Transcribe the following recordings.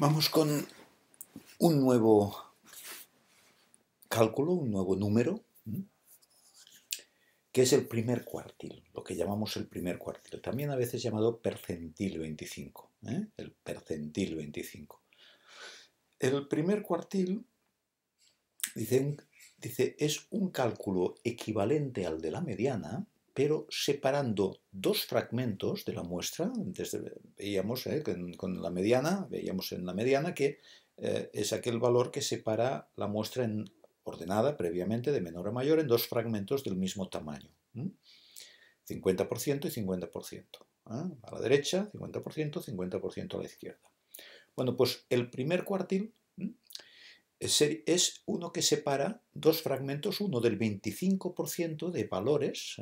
Vamos con un nuevo cálculo, un nuevo número, que es el primer cuartil, lo que llamamos el primer cuartil, también a veces llamado percentil 25, ¿eh? el percentil 25. El primer cuartil dice es un cálculo equivalente al de la mediana, pero separando dos fragmentos de la muestra. veíamos eh, con, la mediana, veíamos en la mediana que eh, es aquel valor que separa la muestra ordenada previamente de menor a mayor en dos fragmentos del mismo tamaño. 50% y 50%. ¿eh? A la derecha, 50%, 50% a la izquierda. Bueno, pues el primer cuartil es uno que separa dos fragmentos, uno del 25% de valores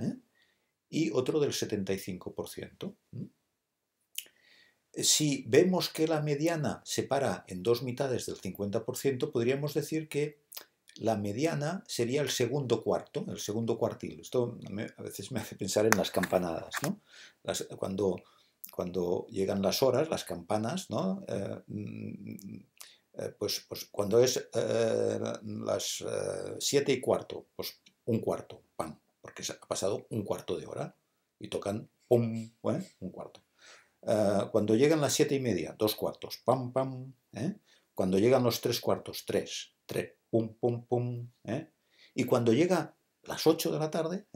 y otro del 75%. Si vemos que la mediana se para en dos mitades del 50%, podríamos decir que la mediana sería el segundo cuarto, el segundo cuartil. Esto a veces me hace pensar en las campanadas, cuando, cuando llegan las horas, las campanas, eh, mm, eh, pues, pues, cuando es eh, las 7 y cuarto, pues un cuarto porque ha pasado un cuarto de hora y tocan pum, un cuarto. Eh, cuando llegan las siete y media, dos cuartos, pam, pam. ¿eh? Cuando llegan los tres cuartos, tres, tres, pum, pum, pum. ¿eh? Y cuando llega las ocho de la tarde,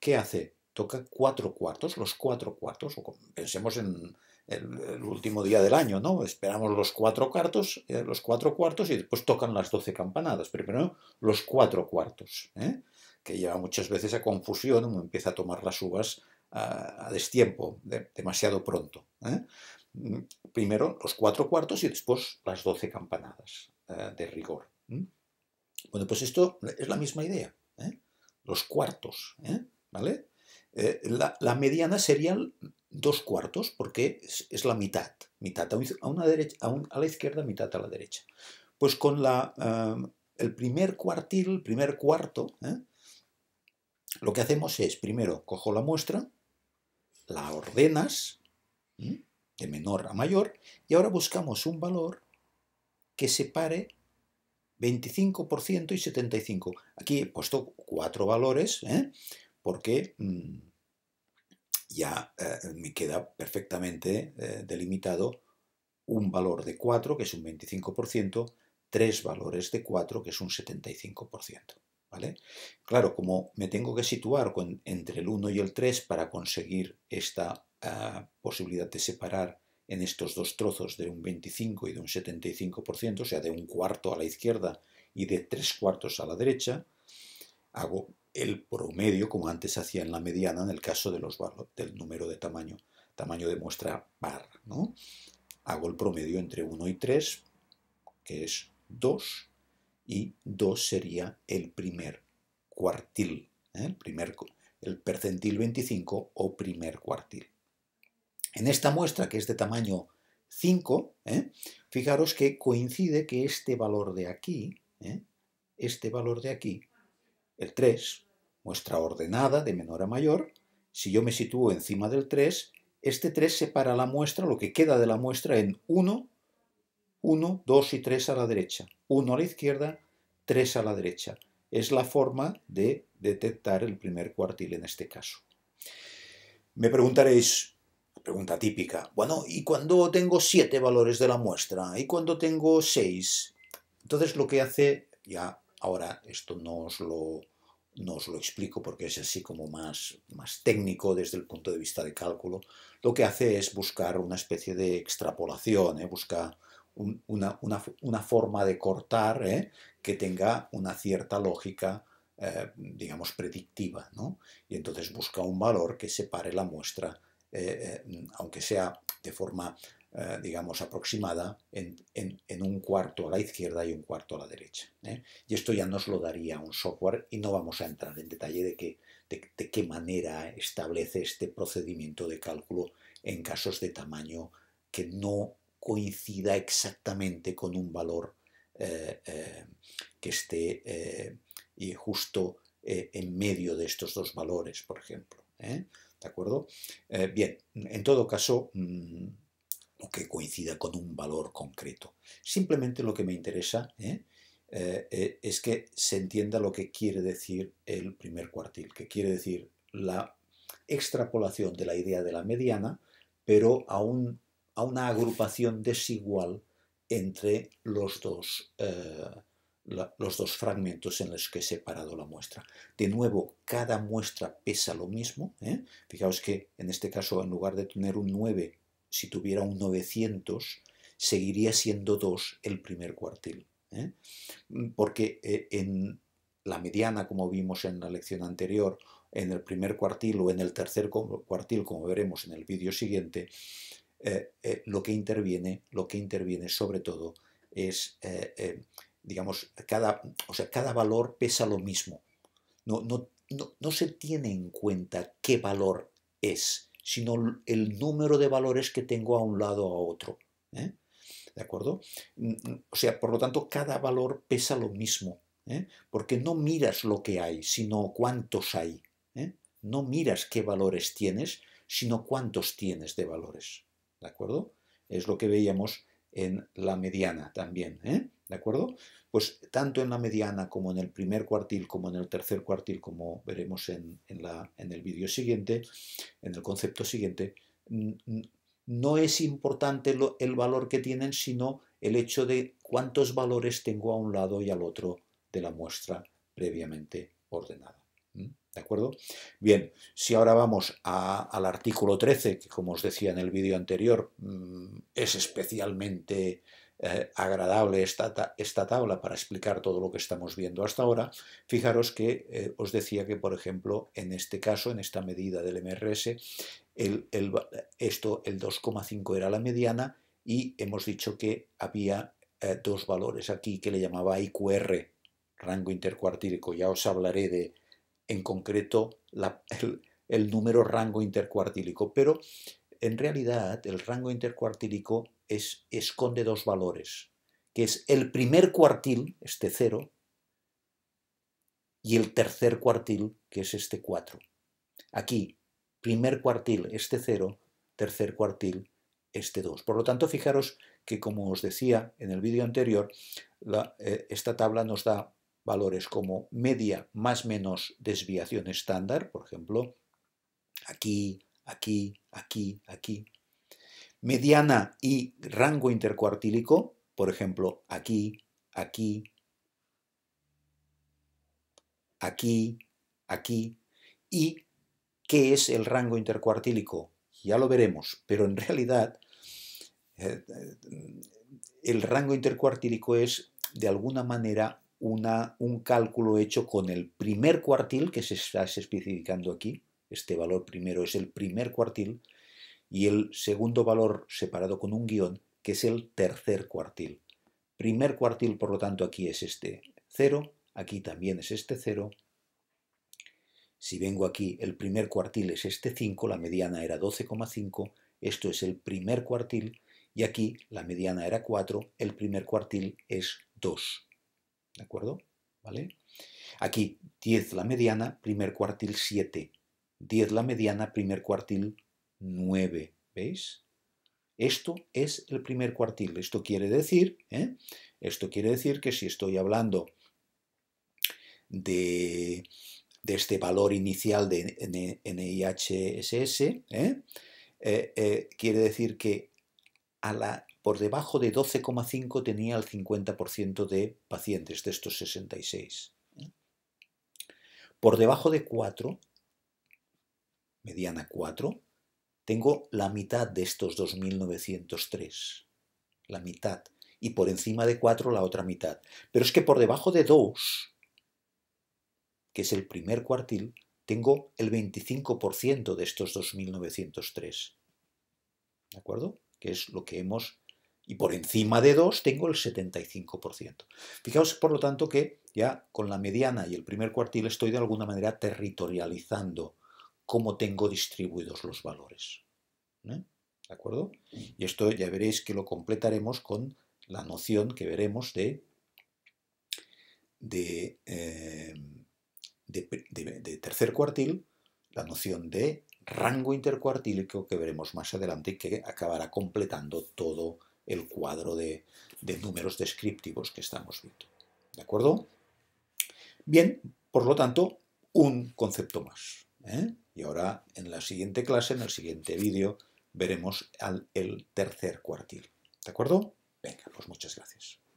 ¿qué hace? Toca cuatro cuartos, los cuatro cuartos, o pensemos en el, último día del año, ¿no? Esperamos los cuatro cuartos, los cuatro cuartos y después tocan las doce campanadas. Pero primero los cuatro cuartos. ¿eh? que lleva muchas veces a confusión, uno empieza a tomar las uvas a, destiempo, demasiado pronto. ¿eh? Mm, primero los cuatro cuartos y después las doce campanadas eh, de rigor. Bueno, pues esto es la misma idea. ¿eh? Los cuartos, ¿vale? La, mediana serían dos cuartos porque es, la mitad, mitad a, una derecha, a, la izquierda, mitad a la derecha. Pues con la, el primer cuartil, el primer cuarto, lo que hacemos es, primero, cojo la muestra, la ordenas, de menor a mayor, y ahora buscamos un valor que separe 25% y 75%. Aquí he puesto cuatro valores, ¿eh? porque mm, ya eh, me queda perfectamente eh, delimitado un valor de 4, que es un 25%, tres valores de 4, que es un 75%. ¿vale? Claro, como me tengo que situar entre el 1 y el 3 para conseguir esta ah, posibilidad de separar en estos dos trozos de un 25 y de un 75%, o sea, de un cuarto a la izquierda y de tres cuartos a la derecha, hago el promedio como antes hacía en la mediana en el caso de los del número de tamaño, tamaño de muestra par, ¿no? Hago el promedio entre 1 y 3, que es 2, y 2 sería el primer cuartil, ¿eh? el, primer, el percentil 25 o primer cuartil. En esta muestra, que es de tamaño 5, ¿eh? fijaros que coincide que este valor de aquí, ¿eh? este valor de aquí, el 3, muestra ordenada de menor a mayor, si yo me sitúo encima del 3, este 3 separa la muestra, lo que queda de la muestra, en 1 1, 2 y 3 a la derecha, 1 a la izquierda, 3 a la derecha. Es la forma de detectar el primer cuartil en este caso. Me preguntaréis, pregunta típica, bueno, ¿y cuando tengo 7 valores de la muestra? ¿Y cuando tengo 6? Entonces lo que hace, ya ahora esto no os lo, lo explico porque es así como más, más técnico desde el punto de vista de cálculo, lo que hace es buscar una especie de extrapolación, ¿eh? busca una, forma de cortar ¿eh? que tenga una cierta lógica, eh, digamos, predictiva. Y entonces busca un valor que separe la muestra, eh, aunque sea de forma, digamos, aproximada, en, un cuarto a la izquierda y un cuarto a la derecha. Y esto ya nos lo daría un software y no vamos a entrar en detalle de de qué manera establece este procedimiento de cálculo en casos de tamaño que no coincida exactamente con un valor eh, eh, que esté eh, justo en medio de estos dos valores, por ejemplo. ¿De acuerdo? bien, en todo caso, lo mm, que coincida con un valor concreto. Simplemente lo que me interesa es que se entienda lo que quiere decir el primer cuartil, que quiere decir la extrapolación de la idea de la mediana, pero aún a una agrupación desigual entre los dos, eh, los dos fragmentos en los que he separado la muestra. De nuevo, cada muestra pesa lo mismo. ¿eh? Fijaos que en este caso, en lugar de tener un 9, si tuviera un 900, seguiría siendo 2 el primer cuartil. ¿eh? Porque en la mediana, como vimos en la lección anterior, en el primer cuartil o en el tercer cuartil, como veremos en el vídeo siguiente, eh, eh, lo que interviene, lo que interviene sobre todo es, eh, digamos, cada, o sea, cada valor pesa lo mismo. No, no se tiene en cuenta qué valor es, sino el número de valores que tengo a un lado o a otro. ¿De acuerdo? Mm, mm, o sea, por lo tanto, cada valor pesa lo mismo, porque no miras lo que hay, sino cuántos hay. No miras qué valores tienes, sino cuántos tienes de valores. ¿de acuerdo? Es lo que veíamos en la mediana también, ¿eh? ¿de acuerdo? Pues tanto en la mediana como en el primer cuartil, como en el tercer cuartil, como veremos en, la, en el vídeo siguiente, en el concepto siguiente, no es importante el valor que tienen, sino el hecho de cuántos valores tengo a un lado y al otro de la muestra previamente ordenada. ¿De acuerdo? Bien, si ahora vamos al artículo 13, que como os decía en el vídeo anterior, mm, es especialmente eh, agradable esta, esta, tabla para explicar todo lo que estamos viendo hasta ahora, fijaros que eh, os decía que, por ejemplo, en este caso, en esta medida del MRS, el, esto, el 2,5 era la mediana y hemos dicho que había eh, dos valores aquí que le llamaba IQR, rango intercuartírico Ya os hablaré de en concreto el, número rango intercuartílico, pero en realidad el rango intercuartílico es, esconde dos valores, que es el primer cuartil, este 0, y el tercer cuartil, que es este 4. Aquí, primer cuartil, este 0, tercer cuartil, este 2. Por lo tanto, fijaros que, como os decía en el vídeo anterior, eh, esta tabla nos da valores como media más menos desviación estándar, por ejemplo, aquí, aquí, aquí, aquí. Mediana y rango intercuartílico, por ejemplo, aquí, aquí, aquí, aquí. ¿Y qué es el rango intercuartílico? Ya lo veremos, pero en realidad eh, eh, el rango intercuartílico es, de alguna manera, una, un cálculo hecho con el primer cuartil que se está especificando aquí. Este valor primero es el primer cuartil y el segundo valor separado con un guión que es el tercer cuartil. Primer cuartil, por lo tanto, aquí es este 0, aquí también es este 0. Si vengo aquí, el primer cuartil es este 5, la mediana era 12,5, esto es el primer cuartil, y aquí la mediana era 4, el primer cuartil es 2. ¿De acuerdo? ¿Vale? Aquí 10 la mediana, primer cuartil 7. 10 la mediana, primer cuartil 9. ¿Veis? Esto es el primer cuartil. Esto quiere decir, ¿eh? esto quiere decir que si estoy hablando de, este valor inicial de NIHSS, ¿eh? Eh, quiere decir que a la por debajo de 12,5 tenía el 50% de pacientes de estos 66. Por debajo de 4, mediana 4, tengo la mitad de estos 2.903. La mitad. Y por encima de 4 la otra mitad. Pero es que por debajo de 2, que es el primer cuartil, tengo el 25% de estos 2.903. ¿De acuerdo? Que es lo que hemos y por encima de 2 tengo el 75%. Fijaos, por lo tanto, que ya con la mediana y el primer cuartil estoy de alguna manera territorializando cómo tengo distribuidos los valores. ¿eh? ¿De acuerdo? Y esto ya veréis que lo completaremos con la noción que veremos eh, de, de, tercer cuartil, la noción de rango intercuartílico que veremos más adelante y que acabará completando todo el cuadro de, números descriptivos que estamos viendo. ¿De acuerdo? Bien, por lo tanto, un concepto más. ¿eh? Y ahora en la siguiente clase, en el siguiente vídeo, veremos el tercer cuartil. ¿De acuerdo? Venga, pues muchas gracias.